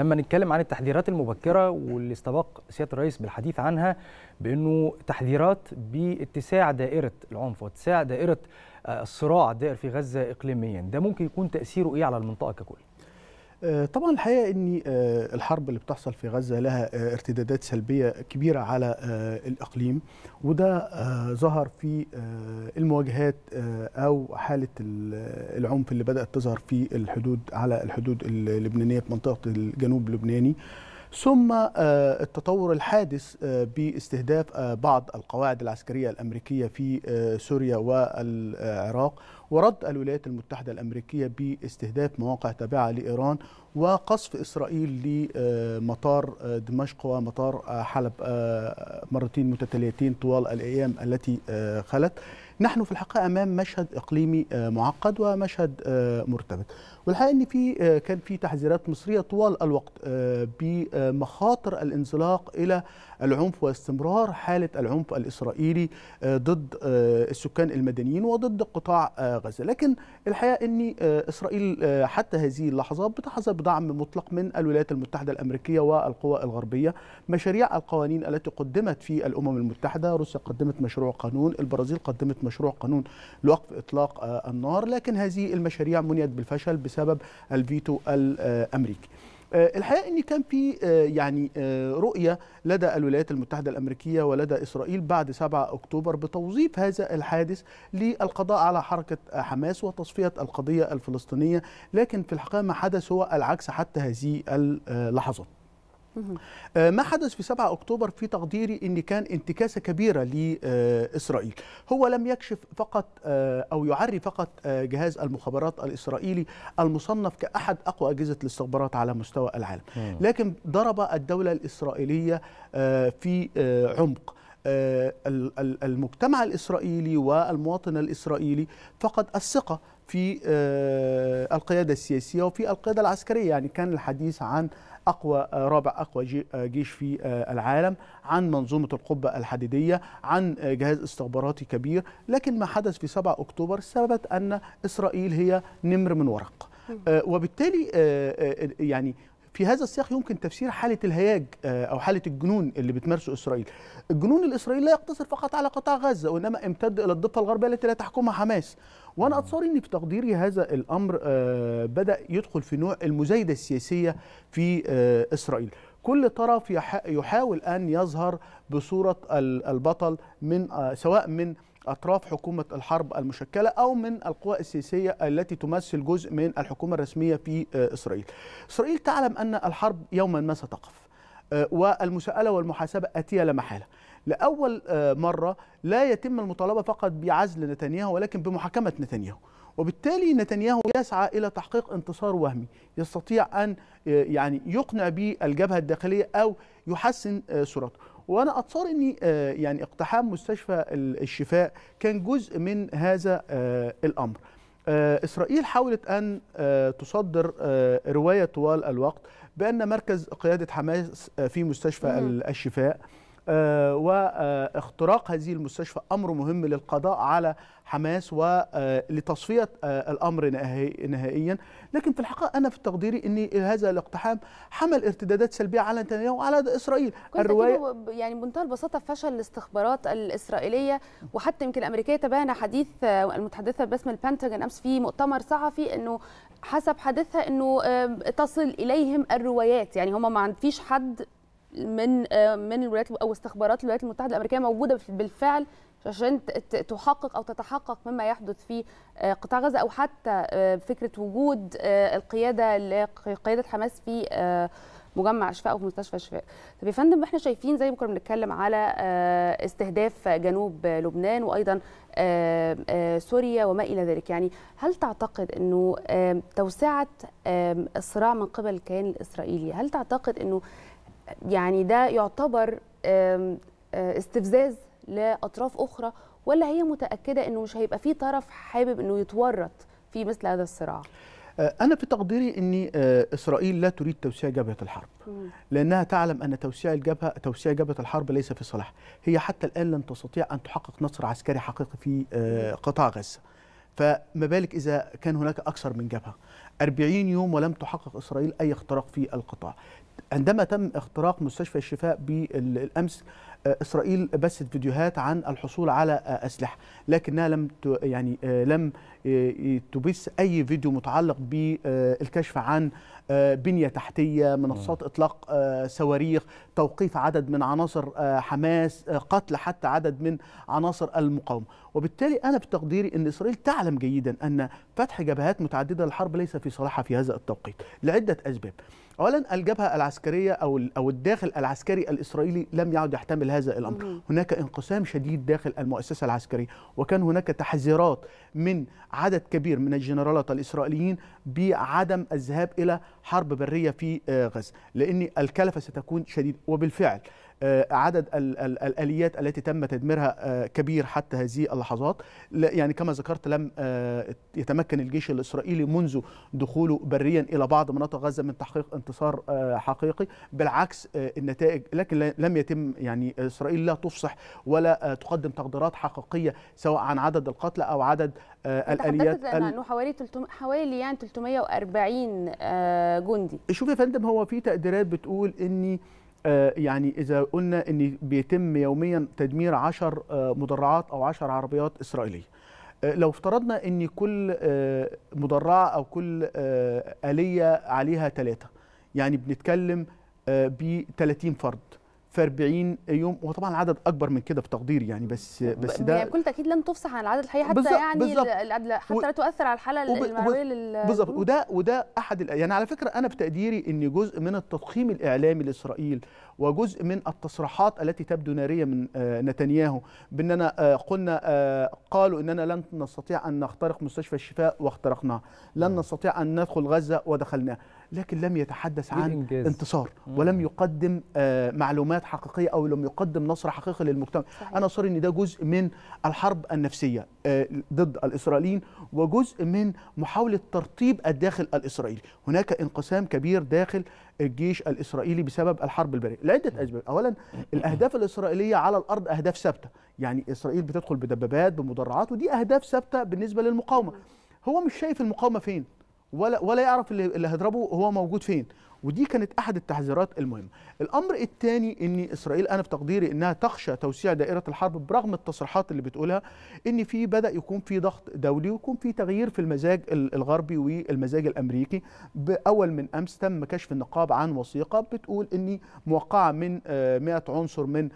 لما نتكلم عن التحذيرات المبكرة واللي استبق سيادة الرئيس بالحديث عنها بأنه تحذيرات باتساع دائرة العنف واتساع دائرة الصراع آه، الدائر في غزة إقليميا ده ممكن يكون تأثيره إيه على المنطقة ككل؟ آه، طبعا الحقيقه ان آه، الحرب اللي بتحصل في غزه لها آه، ارتدادات سلبيه كبيره على الاقليم وده ظهر في المواجهات او حاله العنف اللي بدات تظهر في الحدود على الحدود اللبنانيه في منطقه الجنوب اللبناني ثم آه، التطور الحادث آه، باستهداف آه، بعض القواعد العسكرية الأمريكية في سوريا والعراق ورد الولايات المتحدة الأمريكية باستهداف مواقع تابعة لإيران وقصف إسرائيل لمطار دمشق ومطار حلب مرتين متتاليتين طوال الأيام التي خلت نحن في الحقيقة أمام مشهد إقليمي معقد ومشهد مرتبط والحقيقه ان في آه، كان في تحذيرات مصريه طوال الوقت آه، بمخاطر الانزلاق الى العنف واستمرار حاله العنف الاسرائيلي آه، ضد السكان المدنيين وضد قطاع غزه، لكن الحقيقه ان اسرائيل حتى هذه اللحظه بتحظى بدعم مطلق من الولايات المتحده الامريكيه والقوى الغربيه، مشاريع القوانين التي قدمت في الامم المتحده، روسيا قدمت مشروع قانون، البرازيل قدمت مشروع قانون لوقف اطلاق النار، لكن هذه المشاريع منيت بالفشل بسبب الفيتو الامريكي آه، الحقيقه ان كان في آه، يعني آه، رؤيه لدى الولايات المتحده الامريكيه ولدى اسرائيل بعد 7 اكتوبر بتوظيف هذا الحادث للقضاء على حركه حماس وتصفيه القضيه الفلسطينيه لكن في الحقيقه ما حدث هو العكس حتى هذه اللحظات آه، ما حدث في 7 أكتوبر في تقديري أن كان انتكاسة كبيرة لإسرائيل هو لم يكشف فقط آه، أو يعري فقط آه، جهاز المخابرات الإسرائيلي المصنف كأحد أقوى أجهزة الاستخبارات على مستوى العالم لكن ضرب الدولة الإسرائيلية في عمق المجتمع الإسرائيلي والمواطن الإسرائيلي فقد الثقة في القيادة السياسية وفي القيادة العسكرية يعني كان الحديث عن أقوى آه، رابع أقوى آه، جيش في آه، العالم عن منظومة القبة الحديدية عن جهاز استخباراتي كبير لكن ما حدث في 7 أكتوبر ثبت أن إسرائيل هي نمر من ورق وبالتالي يعني في هذا السياق يمكن تفسير حالة الهياج آه، أو حالة الجنون اللي بتمارسه إسرائيل الجنون الإسرائيلي لا يقتصر فقط على قطاع غزة وإنما امتد إلى الضفة الغربية التي لا تحكمها حماس وأنا نعم. أتصور أني في تقديري هذا الأمر آه، بدأ يدخل في نوع المزايدة السياسية في آه، إسرائيل كل طرف يحاول أن يظهر بصورة البطل من سواء من أطراف حكومة الحرب المشكلة أو من القوى السياسية التي تمثل جزء من الحكومة الرسمية في آه، إسرائيل إسرائيل تعلم أن الحرب يوما ما ستقف آه، والمساءلة والمحاسبة أتية لا محالة لأول آه، مرة لا يتم المطالبة فقط بعزل نتنياهو ولكن بمحاكمة نتنياهو وبالتالي نتنياهو يسعى الى تحقيق انتصار وهمي يستطيع ان يعني يقنع به الجبهه الداخليه او يحسن صورته وانا اتصور اني آه، يعني اقتحام مستشفى الشفاء كان جزء من هذا آه، الامر آه، اسرائيل حاولت ان تصدر روايه طوال الوقت بان مركز قياده حماس في مستشفى الشفاء آه، واختراق هذه المستشفى أمر مهم للقضاء على حماس ولتصفية آه، آه، الأمر نهائيا لكن في الحقيقة أنا في تقديري أن هذا الاقتحام حمل ارتدادات سلبية على نتنياهو وعلى إسرائيل الرواية يعني بمنتهى البساطة فشل الاستخبارات الإسرائيلية وحتى يمكن الأمريكية تباهنا حديث المتحدثة باسم البنتاجون أمس في مؤتمر صحفي أنه حسب حديثها أنه تصل إليهم الروايات يعني هم ما فيش حد من آه، من الولايات او استخبارات الولايات المتحده الامريكيه موجوده بالفعل عشان تحقق او تتحقق مما يحدث في آه، قطاع غزه او حتى آه، فكره وجود القياده قياده حماس في مجمع شفاء او في مستشفى شفاء. طب يا فندم احنا شايفين زي ما كنا بنتكلم على استهداف جنوب لبنان وايضا سوريا وما الى ذلك، يعني هل تعتقد انه توسعه الصراع من قبل الكيان الاسرائيلي، هل تعتقد انه يعني ده يعتبر آه، استفزاز لاطراف اخرى ولا هي متاكده انه مش هيبقى في طرف حابب انه يتورط في مثل هذا الصراع آه، أنا في تقديري أن آه، إسرائيل لا تريد توسيع جبهة الحرب لأنها تعلم أن توسيع الجبهة توسيع جبهة الحرب ليس في صالحها هي حتى الآن لن تستطيع أن تحقق نصر عسكري حقيقي في قطاع غزة فما بالك إذا كان هناك أكثر من جبهة 40 يوم ولم تحقق إسرائيل أي اختراق في القطاع عندما تم اختراق مستشفى الشفاء بالامس آه، اسرائيل بثت فيديوهات عن الحصول على آه، اسلحه لكنها لم يعني آه، لم تبث اي فيديو متعلق بالكشف عن بنيه تحتيه منصات نعم. اطلاق صواريخ توقيف عدد من عناصر حماس قتل حتى عدد من عناصر المقاومه وبالتالي انا بتقديري ان اسرائيل تعلم جيدا ان فتح جبهات متعدده للحرب ليس في صالحها في هذا التوقيت لعده اسباب اولا الجبهه العسكريه او او الداخل العسكري الاسرائيلي لم يعد يحتمل هذا الامر مم. هناك انقسام شديد داخل المؤسسه العسكريه وكان هناك تحذيرات من عدد كبير من الجنرالات الاسرائيليين بعدم الذهاب الى حرب بريه في آه، غزه لان الكلفه ستكون شديده وبالفعل آه، عدد الاليات التي تم تدميرها آه، كبير حتى هذه اللحظات يعني كما ذكرت لم آه، يتمكن الجيش الاسرائيلي منذ دخوله بريا الى بعض مناطق غزه من تحقيق انتصار حقيقي بالعكس النتائج لكن لم يتم يعني اسرائيل لا تفصح ولا تقدم تقديرات حقيقيه سواء عن عدد القتلى او عدد الاليات انه حوالي تلتم... حوالي يعني 340 جندي شوف يا فندم هو في تقديرات بتقول ان آه، يعني إذا قلنا أن بيتم يوميا تدمير 10 آه، مدرعات أو 10 عربيات إسرائيلية آه، لو افترضنا أن كل مدرعة أو كل آلية عليها ثلاثة يعني بنتكلم ب 30 فرد في 40 يوم وطبعا العدد اكبر من كده في تقديري يعني بس بس ده يعني بكل تاكيد لن تفصح عن العدد الحقيقي حتى بالزبط يعني بالزبط حتى لا تؤثر على الحاله المعنويه لل بالظبط وده وده احد يعني على فكره انا بتقديري ان جزء من التضخيم الاعلامي لاسرائيل وجزء من التصريحات التي تبدو ناريه من آه، نتنياهو باننا آه، قلنا آه، قالوا اننا لن نستطيع ان نخترق مستشفى الشفاء واخترقناه لن نستطيع ان ندخل غزه ودخلناها لكن لم يتحدث عن انتصار ولم يقدم آه، معلومات حقيقيه او لم يقدم نصر حقيقي للمجتمع صحيح. انا صار ان ده جزء من الحرب النفسيه آه، ضد الاسرائيليين وجزء من محاوله ترطيب الداخل الاسرائيلي هناك انقسام كبير داخل الجيش الاسرائيلي بسبب الحرب البريه لعده اسباب اولا الاهداف الاسرائيليه على الارض اهداف ثابته يعني اسرائيل بتدخل بدبابات بمدرعات ودي اهداف ثابته بالنسبه للمقاومه هو مش شايف المقاومه فين ولا ولا يعرف اللي هيضربه هو موجود فين ودي كانت احد التحذيرات المهمه الامر الثاني ان اسرائيل انا في تقديري انها تخشى توسيع دائره الحرب برغم التصريحات اللي بتقولها ان في بدا يكون في ضغط دولي ويكون في تغيير في المزاج الغربي والمزاج الامريكي باول من امس تم كشف النقاب عن وثيقه بتقول ان موقعه من 100 آه، عنصر من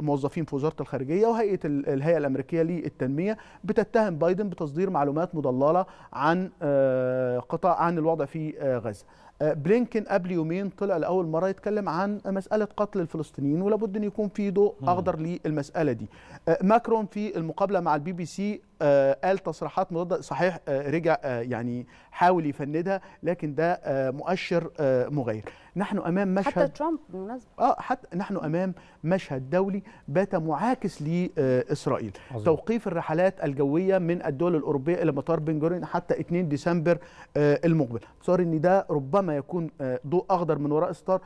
موظفين في وزاره الخارجيه وهيئه الهيئه الامريكيه للتنميه بتتهم بايدن بتصدير معلومات مضلله عن آه، قطاع عن الوضع في آه، غزه آه، بلينكن قبل يومين طلع لاول مره يتكلم عن مساله قتل الفلسطينيين ولابد ان يكون في ضوء اخضر للمساله دي آه، ماكرون في المقابله مع البي بي سي آه، قال تصريحات مضاده صحيح آه، رجع آه، يعني حاول يفندها لكن ده مؤشر مغير نحن امام مشهد حتى ترامب بالمناسبه اه حتى نحن امام مشهد دولي بات معاكس لاسرائيل عظيم. توقيف الرحلات الجويه من الدول الاوروبيه الى مطار بن جوريون حتى 2 ديسمبر المقبل صار ان ده ربما يكون ضوء اخضر من وراء ستار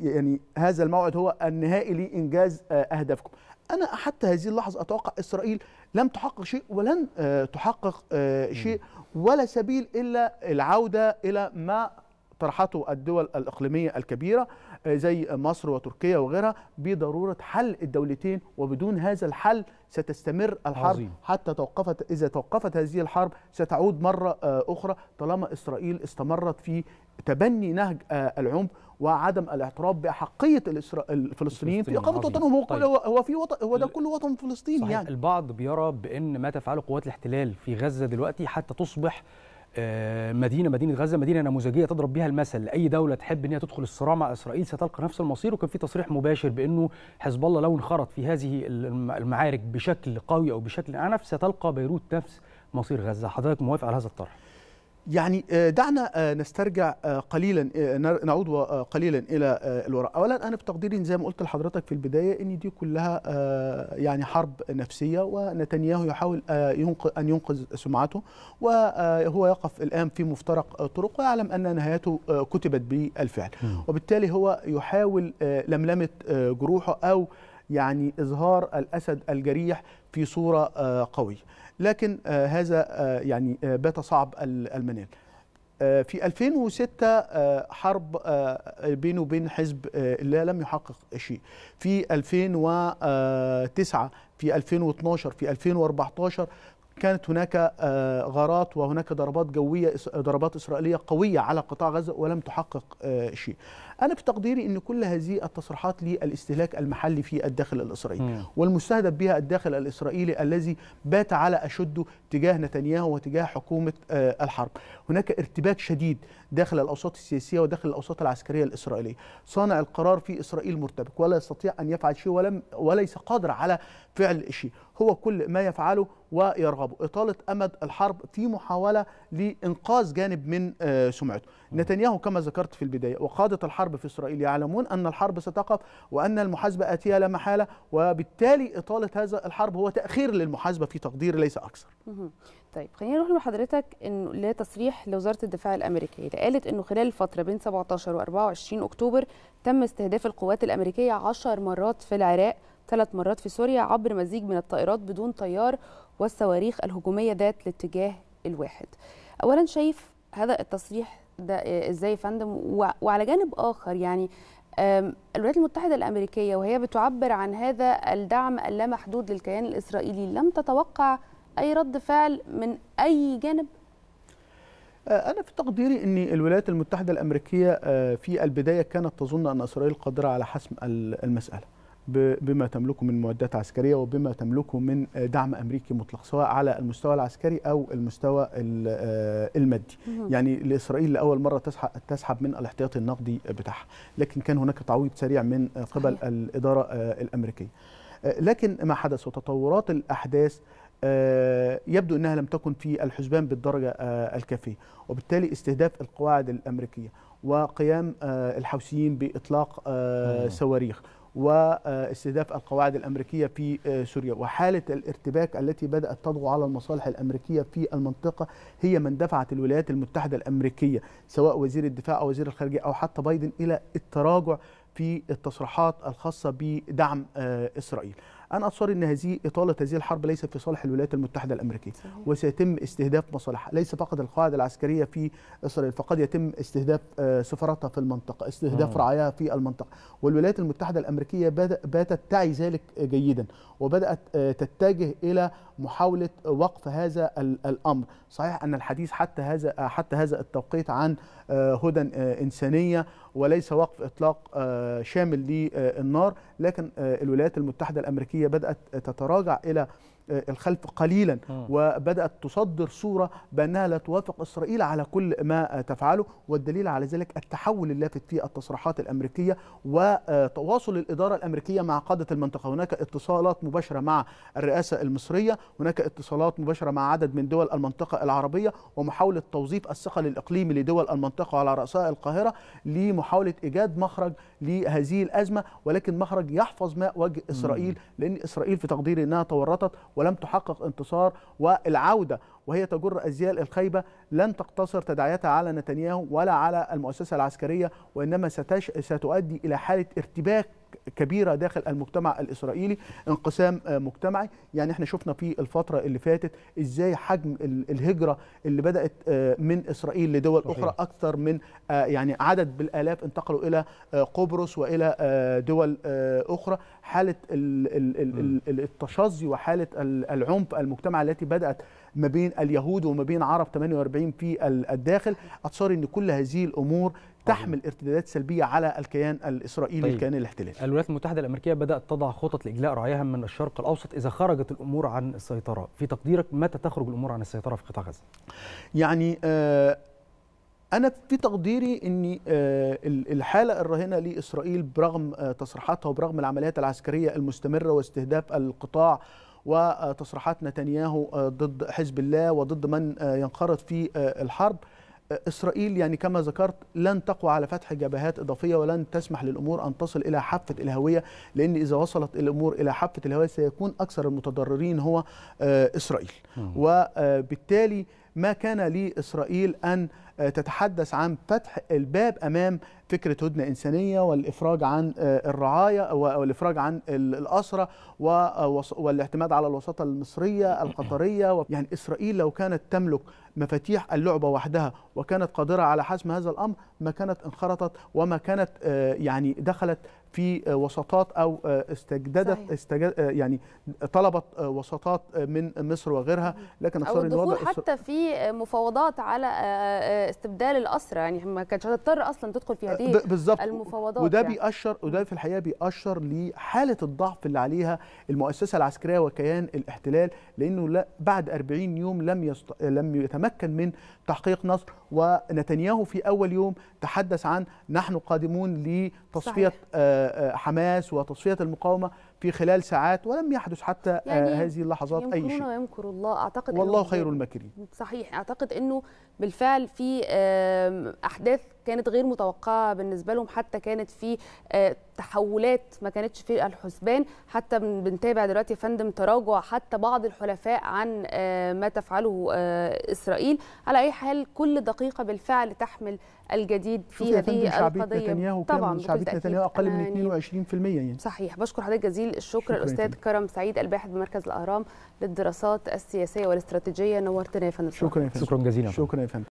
يعني هذا الموعد هو النهائي لانجاز اهدافكم انا حتى هذه اللحظه اتوقع اسرائيل لم تحقق شيء ولن آه، تحقق آه، شيء ولا سبيل الا العوده الى ما طرحته الدول الاقليميه الكبيره زي مصر وتركيا وغيرها بضروره حل الدولتين وبدون هذا الحل ستستمر الحرب عظيم. حتى توقفت اذا توقفت هذه الحرب ستعود مره آه، اخرى طالما اسرائيل استمرت في تبني نهج آه، العنف وعدم الاعتراف باحقيه الفلسطينيين في اقامه وطنهم طيب. هو هو في وطن هو ده كل وطن فلسطيني يعني البعض بيرى بان ما تفعله قوات الاحتلال في غزه دلوقتي حتى تصبح آه، مدينه مدينه غزه مدينه نموذجيه تضرب بها المثل لاي دوله تحب ان هي تدخل الصراع مع اسرائيل ستلقى نفس المصير وكان في تصريح مباشر بانه حزب الله لو انخرط في هذه المعارك بشكل قوي او بشكل عنف ستلقى بيروت نفس مصير غزه حضرتك موافق على هذا الطرح يعني آه، دعنا آه، نسترجع آه، قليلا نعود قليلا الى الوراء اولا انا بتقديري زي ما قلت لحضرتك في البدايه ان دي كلها يعني حرب نفسيه ونتنياهو يحاول ان ينقذ سمعته وهو يقف الان في مفترق طرق ويعلم ان نهايته كتبت بالفعل وبالتالي هو يحاول لملمه جروحه او يعني اظهار الاسد الجريح في صوره قويه لكن آه، هذا آه، يعني آه، بات صعب المنال في 2006 حرب بينه وبين حزب الله لم يحقق شيء في 2009 في 2012 في 2014 كانت هناك آه، غارات وهناك ضربات جويه ضربات اسرائيليه قويه على قطاع غزه ولم تحقق آه، شيء. انا في تقديري ان كل هذه التصريحات للاستهلاك المحلي في الداخل الاسرائيلي والمستهدف بها الداخل الاسرائيلي الذي بات على اشده تجاه نتنياهو وتجاه حكومه آه، الحرب. هناك ارتباك شديد داخل الاوساط السياسيه وداخل الاوساط العسكريه الاسرائيليه. صانع القرار في اسرائيل مرتبك ولا يستطيع ان يفعل شيء ولم وليس قادر على فعل شيء هو كل ما يفعله ويرغبه إطالة أمد الحرب في محاولة لإنقاذ جانب من آه، سمعته نتنياهو كما ذكرت في البداية وقادة الحرب في إسرائيل يعلمون أن الحرب ستقف وأن المحاسبة آتية لا محالة وبالتالي إطالة هذا الحرب هو تأخير للمحاسبة في تقدير ليس أكثر طيب خلينا نروح لحضرتك انه لتصريح لوزاره الدفاع الامريكيه اللي قالت انه خلال الفتره بين 17 و 24 اكتوبر تم استهداف القوات الامريكيه 10 مرات في العراق ثلاث مرات في سوريا عبر مزيج من الطائرات بدون طيار والصواريخ الهجومية ذات الاتجاه الواحد أولا شايف هذا التصريح ده ازاي يا فندم وعلى جانب آخر يعني الولايات المتحدة الأمريكية وهي بتعبر عن هذا الدعم اللامحدود للكيان الإسرائيلي لم تتوقع أي رد فعل من أي جانب آه، أنا في تقديري أن الولايات المتحدة الأمريكية آه، في البداية كانت تظن أن إسرائيل قادرة على حسم المسألة بما تملكه من معدات عسكريه وبما تملكه من آه، دعم امريكي مطلق سواء على المستوى العسكري او المستوى آه، المادي يعني لاسرائيل لاول مره تسحب من الاحتياطي النقدي بتاعها لكن كان هناك تعويض سريع من قبل الاداره آه، الامريكيه لكن ما حدث وتطورات الاحداث يبدو انها لم تكن في الحسبان بالدرجه الكافيه وبالتالي استهداف القواعد الامريكيه وقيام الحوثيين باطلاق صواريخ واستهداف القواعد الامريكيه في آه، سوريا وحاله الارتباك التي بدات تضغو على المصالح الامريكيه في المنطقه هي من دفعت الولايات المتحده الامريكيه سواء وزير الدفاع او وزير الخارجيه او حتى بايدن الى التراجع في التصريحات الخاصه بدعم آه، اسرائيل انا اصر ان هذه اطاله هذه الحرب ليست في صالح الولايات المتحده الامريكيه صحيح. وسيتم استهداف مصالحها ليس فقط القاعده العسكريه في اسرائيل فقد يتم استهداف آه، سفارتها في المنطقه استهداف آه. رعاياها في المنطقه والولايات المتحده الامريكيه باتت تعي ذلك آه، جيدا وبدات تتجه الى محاوله وقف هذا الامر صحيح ان الحديث حتى هذا حتى هذا التوقيت عن هدى انسانيه وليس وقف اطلاق شامل للنار لكن الولايات المتحده الامريكيه الأمريكية بدأت تتراجع إلى آه، الخلف قليلا آه. وبدأت تصدر صورة بأنها لا توافق إسرائيل على كل ما آه، تفعله والدليل على ذلك التحول اللافت في التصريحات الأمريكية وتواصل الإدارة الأمريكية مع قادة المنطقة هناك اتصالات مباشرة مع الرئاسة المصرية هناك اتصالات مباشرة مع عدد من دول المنطقة العربية ومحاولة توظيف الثقل الإقليمي لدول المنطقة على رأسها القاهرة لمحاولة إيجاد مخرج لهذه الأزمة ولكن مخرج يحفظ ماء وجه إسرائيل لأن إسرائيل في تقديري أنها تورطت ولم تحقق انتصار والعوده وهي تجر ازياء الخيبة لن تقتصر تداعياتها على نتنياهو ولا على المؤسسة العسكرية وإنما ستش... ستؤدي إلى حالة ارتباك كبيره داخل المجتمع الاسرائيلي انقسام آه، مجتمعي يعني احنا شفنا في الفتره اللي فاتت ازاي حجم الهجره اللي بدات آه، من اسرائيل لدول صحيح. اخرى اكثر من آه، يعني عدد بالالاف انتقلوا الى قبرص والى دول اخرى حاله التشظي وحاله العنف المجتمع التي بدات ما بين اليهود وما بين عرب 48 في الداخل اتصور ان كل هذه الامور تحمل طيب. ارتدادات سلبيه على الكيان الاسرائيلي طيب. الكيان الاحتلال الولايات المتحده الامريكيه بدات تضع خطط لاجلاء رعاياها من الشرق الاوسط اذا خرجت الامور عن السيطره، في تقديرك متى تخرج الامور عن السيطره في قطاع غزه؟ يعني آه أنا في تقديري أن آه، الحالة الراهنة لإسرائيل برغم آه، تصريحاتها وبرغم العمليات العسكرية المستمرة واستهداف القطاع وتصريحات نتنياهو آه، ضد حزب الله وضد من آه، ينخرط في آه، الحرب إسرائيل يعني كما ذكرت لن تقوى على فتح جبهات إضافية ولن تسمح للأمور أن تصل إلى حافة الهوية لأن إذا وصلت الأمور إلى حافة الهوية سيكون أكثر المتضررين هو إسرائيل وبالتالي ما كان لإسرائيل أن آه، تتحدث عن فتح الباب أمام فكرة هدنة إنسانية والإفراج عن آه، الرعاية والإفراج عن الأسرة آه، والاعتماد على الوساطة المصرية القطرية يعني إسرائيل لو كانت تملك مفاتيح اللعبة وحدها وكانت قادرة على حسم هذا الأمر ما كانت انخرطت وما كانت يعني دخلت في آه، وساطات او آه، استجددت صحيح. استجد آه، يعني طلبت وساطات من مصر وغيرها لكن اختصار الوضع حتى في مفاوضات على استبدال الاسرى يعني ما كانتش هتضطر اصلا تدخل في هذه بالزبط. المفاوضات وده يعني. بيأشر وده في الحقيقه بيأشر لحاله الضعف اللي عليها المؤسسه العسكريه وكيان الاحتلال لانه لا بعد 40 يوم لم يست... لم يتمكن من تحقيق نصر ونتنياهو في اول يوم تحدث عن نحن قادمون لتصفيه صحيح. حماس وتصفية المقاومة في خلال ساعات ولم يحدث حتى آه، يعني هذه اللحظات أي شيء يمكرون الله أعتقد والله خير المكرين صحيح أعتقد أنه بالفعل في احداث كانت غير متوقعه بالنسبه لهم حتى كانت في آه، تحولات ما كانتش في الحسبان حتى بنتابع دلوقتي يا فندم تراجع حتى بعض الحلفاء عن آه، ما تفعله آه، اسرائيل على اي حال كل دقيقه بالفعل تحمل الجديد في هذه القضيه نتنياهو طبعا شعبيه نتنياهو اقل من 22% يعني, يعني صحيح بشكر حضرتك جزيل الشكر الاستاذ كرم سعيد الباحث بمركز الاهرام للدراسات السياسيه والاستراتيجيه نورتنا يا فندم شكرا شكرا جزيلا شكرا يا